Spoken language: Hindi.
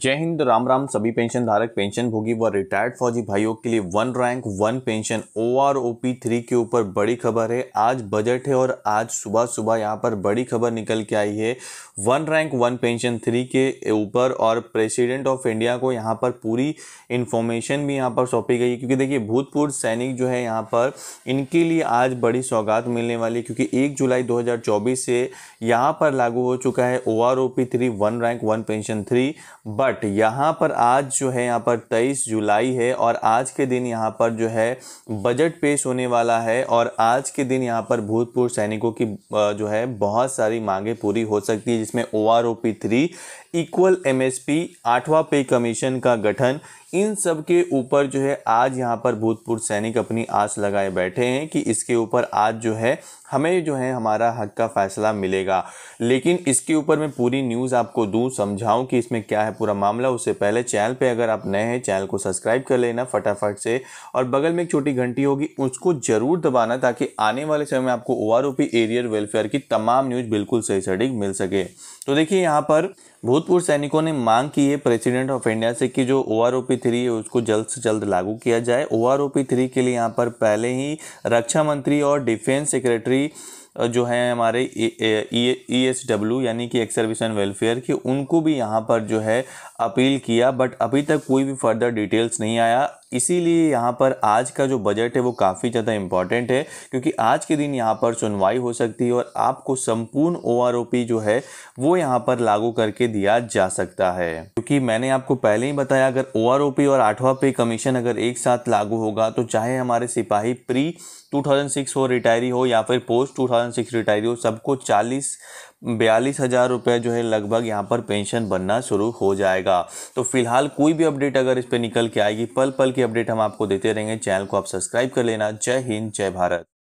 जय हिंद राम राम सभी पेंशन धारक पेंशन भोगी व रिटायर्ड फौजी भाइयों के लिए one rank one pension O R O P three के ऊपर बड़ी खबर है आज बजट है और आज सुबह सुबह यहाँ पर बड़ी खबर निकल के आई है one rank one pension three के ऊपर और प्रेसिडेंट ऑफ इंडिया को यहाँ पर पूरी इन्फॉर्मेशन भी यहाँ पर सौंपी गई क्योंकि देखिए भूतपूर्व सैनिक जो है यहाँ पर इनके लिए आज बड़ी सौगात मिलने वाली है क्योंकि एक जुलाई दो हज़ार चौबीस से यहाँ पर लागू हो चुका है O R O P three one rank one pension three but यहाँ पर आज जो है यहाँ पर तेईस जुलाई है और आज के दिन यहाँ पर जो है बजट पेश होने वाला है और आज के दिन यहाँ पर भूतपूर्व सैनिकों की जो है बहुत सारी मांगें पूरी हो सकती है जिसमें O R O P three equal M S P आठवा पे कमीशन का गठन इन सब के ऊपर जो है आज यहाँ पर भूतपूर्व सैनिक अपनी आस लगाए बैठे हैं कि इसके ऊपर आज जो है हमें जो है हमारा हक का फैसला मिलेगा लेकिन इसके ऊपर मैं पूरी न्यूज़ आपको दूँ समझाऊँ कि इसमें क्या है पूरा पूरा मामला उससे पहले चैनल पे अगर आप नए हैं चैनल को सब्सक्राइब कर लेना फटाफट से और बगल में एक छोटी घंटी होगी उसको जरूर दबाना ताकि आने वाले समय में आपको ओ आर एरियर वेलफेयर की तमाम न्यूज़ बिल्कुल सही सटीक मिल सके तो देखिए यहाँ पर भूतपूर्व सैनिकों ने मांग की है प्रेसिडेंट ऑफ इंडिया से कि जो ओ आर थ्री है उसको जल्द से जल्द लागू किया जाए ओ आर थ्री के लिए यहाँ पर पहले ही रक्षा मंत्री और डिफेंस सेक्रेटरी जो है हमारे ई एस डब्ल्यू यानी कि एक्सर्विसन एंड वेलफेयर की उनको भी यहाँ पर जो है अपील किया बट अभी तक कोई भी फर्दर डिटेल्स नहीं आया इसीलिए यहाँ पर आज का जो बजट है वो काफ़ी ज़्यादा इम्पॉर्टेंट है क्योंकि आज के दिन यहाँ पर सुनवाई हो सकती है और आपको संपूर्ण ओ जो है वो यहाँ पर लागू करके दिया जा सकता है क्योंकि मैंने आपको पहले ही बताया अगर ओ और आठवां पे कमीशन अगर एक साथ लागू होगा तो चाहे हमारे सिपाही प्री 2006 हो रिटायरी हो या फिर पोस्ट 2006 रिटायरी हो सबको 40 बयालीस हज़ार रुपये जो है लगभग यहाँ पर पेंशन बनना शुरू हो जाएगा तो फिलहाल कोई भी अपडेट अगर इस पर निकल के आएगी पल पल के की अपडेट हम आपको देते रहेंगे चैनल को आप सब्सक्राइब कर लेना जय हिंद जय भारत